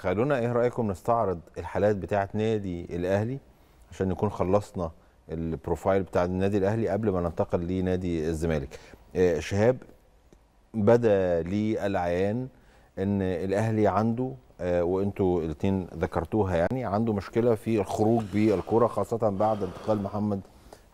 خلونا ايه رايكم نستعرض الحالات بتاعه نادي الاهلي عشان نكون خلصنا البروفايل بتاع النادي الاهلي قبل ما ننتقل لنادي الزمالك آه، شهاب بدا للعيان ان الاهلي عنده آه، وانتوا الاثنين ذكرتوها يعني عنده مشكله في الخروج بالكره خاصه بعد انتقال محمد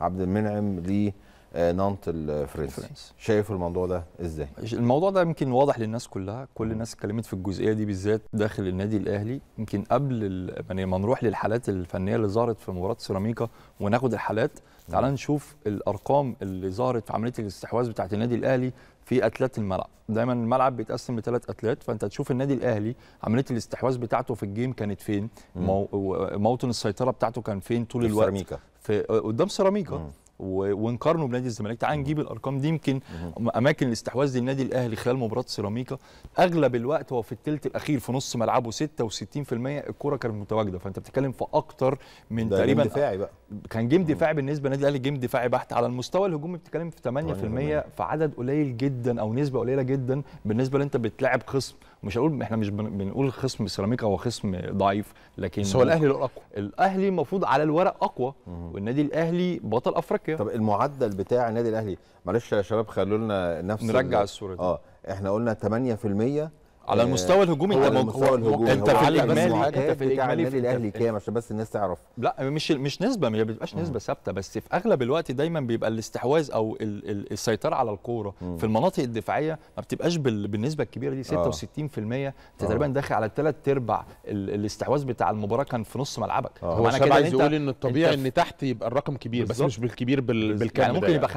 عبد المنعم ليه آه، نانت الفرنسي شايف الموضوع ده ازاي الموضوع ده يمكن واضح للناس كلها كل الناس اتكلمت في الجزئيه دي بالذات داخل النادي الاهلي يمكن قبل يعني ما نروح للحالات الفنيه اللي ظهرت في مباراه سيراميكا وناخد الحالات تعال نشوف الارقام اللي ظهرت في عمليه الاستحواذ بتاعه النادي الاهلي في اتلات الملعب دايما الملعب بيتقسم لثلاث اتلات فانت تشوف النادي الاهلي عمليه الاستحواذ بتاعته في الجيم كانت فين مو... موطن السيطره بتاعته كان فين طول الوقت في سيراميكا قدام سيراميكا ونقارنه بنادي الزمالك تعال نجيب الارقام دي يمكن اماكن الاستحواذ للنادي الاهلي خلال مباراه سيراميكا اغلب الوقت هو في الثلث الاخير في نص ملعبه 66% الكره كانت متواجده فانت بتتكلم في اكتر من تقريبا جيم دفاعي بقى كان جيم دفاعي بالنسبه للنادي الاهلي جيم دفاعي بحت على المستوى الهجومي بتتكلم في 8% في عدد قليل جدا او نسبه قليله جدا بالنسبه انت بتلاعب خصم مش هقول احنا مش بنقول خصم سيراميكا هو خصم ضعيف لكن هو الاهلي الاقوى الاهلي المفروض على الورق اقوى والنادي الاهلي بطل افريقيا افريقيا طب المعدل بتاع النادي الاهلي معلش يا شباب خلونا نفس نرجع الصوره دي اه احنا قلنا 8% على آه، المستوى الهجومي انت المستوى الهجومي انت في الاجمالي انت في الاجمالي في الاهلي كام عشان بس الناس تعرف لا مش مش نسبه ما بتبقاش نسبه ثابته بس في اغلب الوقت دايما بيبقى الاستحواذ او السيطره على الكوره في المناطق الدفاعيه ما بتبقاش بالنسبه الكبيره دي 66% آه. انت تقريبا آه. داخل على ثلاث ارباع الاستحواذ بتاع المباراه كان في نص ملعبك هو انا كده عايز اقول ان الطبيعي ان تحت يبقى الرقم كبير بس مش بالكبير يعني بالكامل يعني ممكن يبقى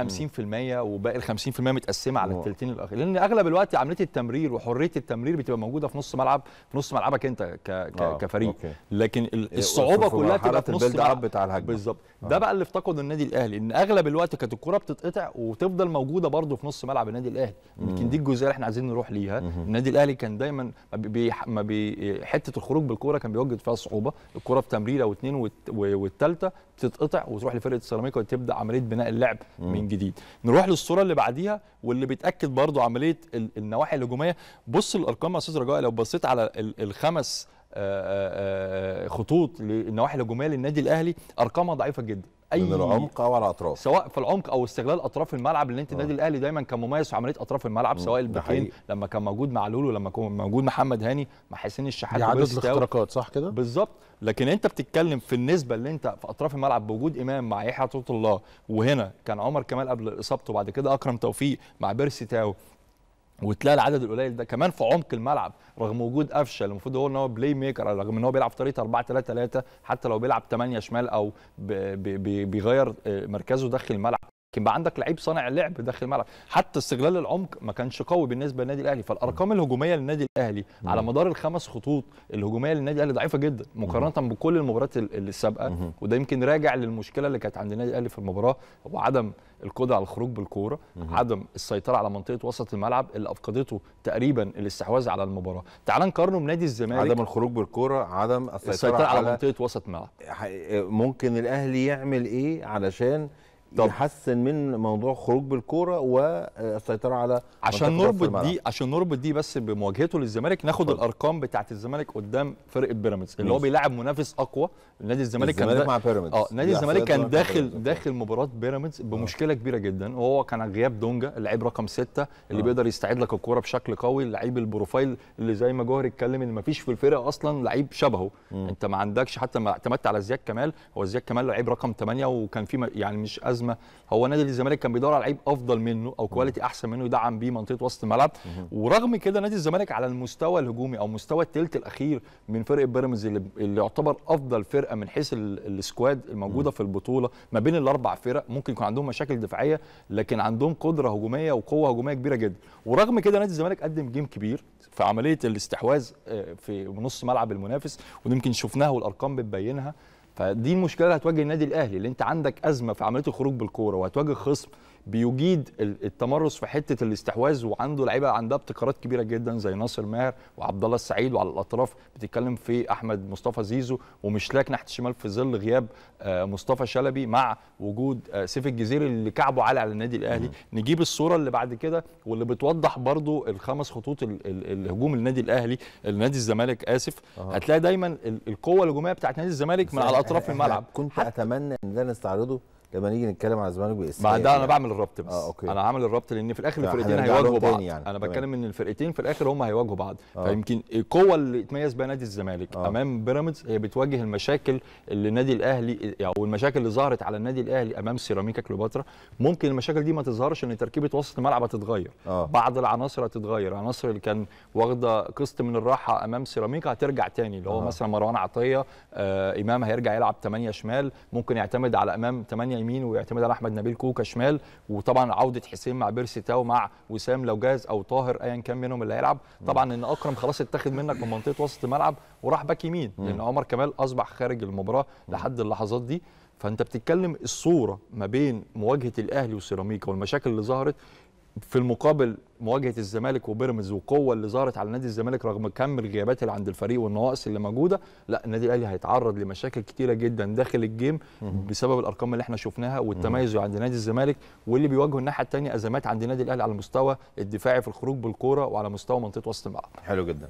50% يعني. وباقي ال 50% متقسمه على الثلثين الاخرين لان اغلب الوقت عمليه التمرير وحريه التمرير بتبقى موجوده في نص ملعب في نص ملعبك انت ك... ك... آه، كفريق أوكي. لكن الصعوبه كلها في نص ملعب بتاع الهجمه بالظبط آه. ده بقى اللي افتقده النادي الاهلي ان اغلب الوقت كانت الكره بتتقطع وتفضل موجوده برده في نص ملعب النادي الاهلي يمكن دي الجزئيه اللي احنا عايزين نروح ليها النادي الاهلي كان دايما بي... ما بي... حته الخروج بالكوره كان بيوجد فيها صعوبه الكوره بتمريره واثنين والثالثه بتتقطع وتروح لفرقه السيراميكا وتبدا عمليه بناء اللعب من جديد نروح للصوره اللي بعديها واللي بتاكد برضو عمليه النواحي الهجوميه بص الارقام المهمه استاذ رجاء لو بصيت على الخمس آه، آه، آه، خطوط للنواحي الهجوميه للنادي الاهلي ارقامها ضعيفه جدا اي من العمق او على الاطراف سواء في العمق او استغلال اطراف الملعب اللي انت النادي الاهلي دايما كان مميز في عمليه اطراف الملعب سواء الباكين لما كان موجود معلول ولما كان موجود محمد هاني مع حسين الشحات عدد الاختراقات صح كده بالظبط لكن انت بتتكلم في النسبه اللي انت في اطراف الملعب بوجود امام مع يحيى عطيه الله وهنا كان عمر كمال قبل اصابته وبعد كده اكرم توفيق مع بيرسي تاو وتلاقي العدد القليل ده كمان في عمق الملعب رغم وجود قفشه المفروض هو ان هو بلاي ميكر رغم ان هو بيلعب في طريقه 4 3 3 حتى لو بيلعب 8 شمال او بيغير آه، مركزه داخل الملعب لكن بقى عندك لعيب صانع لعب داخل الملعب حتى استغلال العمق ما كانش قوي بالنسبه للنادي الاهلي فالارقام الهجوميه للنادي الاهلي على مدار الخمس خطوط الهجوميه للنادي الاهلي ضعيفه جدا مقارنه بكل المباريات السابقه وده يمكن راجع للمشكله اللي كانت عند النادي الاهلي في المباراه هو عدم القدره على الخروج بالكوره عدم السيطره على منطقه وسط الملعب اللي افقدته تقريبا الاستحواذ على المباراه تعال نقارنه بنادي الزمالك عدم الخروج بالكوره عدم السيطره, السيطرة على, على منطقه وسط الملعب ممكن الاهلي يعمل ايه علشان طب. يحسن من موضوع خروج بالكوره والسيطره على عشان نربط دي عشان نربط دي بس بمواجهته للزمالك ناخد طب. الارقام بتاعه الزمالك قدام فرقه بيراميدز اللي هو بيلاعب منافس اقوى نادي الزمالك كان مع بيراميدز اه نادي الزمالك كان داخل داخل مباراه بيراميدز آه. بمشكله كبيره جدا وهو كان غياب دونجا اللعيب رقم ستة اللي أه. بيقدر يستعيد لك الكوره بشكل قوي اللعيب البروفايل اللي زي ما جوهر اتكلم ان ما فيش في الفرقه اصلا لعيب شبهه م. انت ما عندكش حتى ما اعتمدت على زياد كمال هو زياد كمال لعيب رقم 8 وكان في يعني مش أز الازمه هو نادي الزمالك كان بيدور على لعيب افضل منه او كواليتي احسن منه يدعم بيه منطقه وسط الملعب ورغم كده نادي الزمالك على المستوى الهجومي او مستوى الثلث الاخير من فرقه بيراميدز اللي يعتبر افضل فرقه من حيث السكواد الموجوده في البطوله ما بين الاربع فرق ممكن يكون عندهم مشاكل دفاعيه لكن عندهم قدره هجوميه وقوه هجوميه كبيره جدا ورغم كده نادي الزمالك قدم جيم كبير في عمليه الاستحواذ آه، في نص ملعب المنافس ويمكن شفناها والارقام بتبينها فدي المشكله اللي هتواجه النادي الاهلي اللي انت عندك ازمه في عمليه الخروج بالكوره وهتواجه خصم بيجيد التمرس في حته الاستحواذ وعنده لعيبه عندها ابتكارات كبيره جدا زي ناصر ماهر وعبد الله السعيد وعلى الاطراف بتتكلم في احمد مصطفى زيزو ومشلاك ناحيه الشمال في ظل غياب آه، مصطفى شلبي مع وجود آه، سيف الجزيري اللي كعبه عالي على النادي الاهلي نجيب الصوره اللي بعد كده واللي بتوضح برضو الخمس خطوط الهجوم النادي الاهلي النادي الزمالك اسف آه. هتلاقي دايما القوه الهجوميه بتاعت نادي الزمالك من على اطراف الملعب كنت اتمنى ان ده نستعرضه لما نيجي نتكلم على الزمالك باسماء إيه بعدها انا يعني؟ بعمل الربط بس آه، أوكي. انا عامل الربط لان في الاخر الفرقتين هيواجهوا بعض يعني. انا بتكلم ان الفرقتين في الاخر هم هيواجهوا بعض آه. فيمكن القوه اللي اتميز بها نادي الزمالك آه. امام بيراميدز هي بتواجه المشاكل اللي النادي الاهلي او المشاكل اللي ظهرت على النادي الاهلي امام سيراميكا كليوباترا ممكن المشاكل دي ما تظهرش ان تركيبه وسط الملعب هتتغير آه. بعض العناصر هتتغير العناصر اللي كان واخده قسط من الراحه امام سيراميكا هترجع تاني اللي هو آه. مثلا مروان عطيه آه امام هيرجع يلعب 8 شمال ممكن يعتمد على امام 8 يمين ويعتمد على احمد نبيل كوكا شمال وطبعا عوده حسين مع بيرسي تاو مع وسام لو جاز او طاهر ايا كان منهم اللي هيلعب طبعا ان اكرم خلاص اتاخد منك من منطقه وسط الملعب وراح باك يمين لان عمر كمال اصبح خارج المباراه لحد اللحظات دي فانت بتتكلم الصوره ما بين مواجهه الاهلي وسيراميكا والمشاكل اللي ظهرت في المقابل مواجهه الزمالك وبيراميدز والقوه اللي ظهرت على نادي الزمالك رغم كم الغيابات اللي عند الفريق والنواقص اللي موجوده لا النادي الاهلي هيتعرض لمشاكل كتيره جدا داخل الجيم بسبب الارقام اللي احنا شفناها والتميز عند نادي الزمالك واللي بيواجهوا الناحيه الثانيه ازمات عند النادي الاهلي على المستوى الدفاعي في الخروج بالكوره وعلى مستوى منطقه وسط الملعب حلو جدا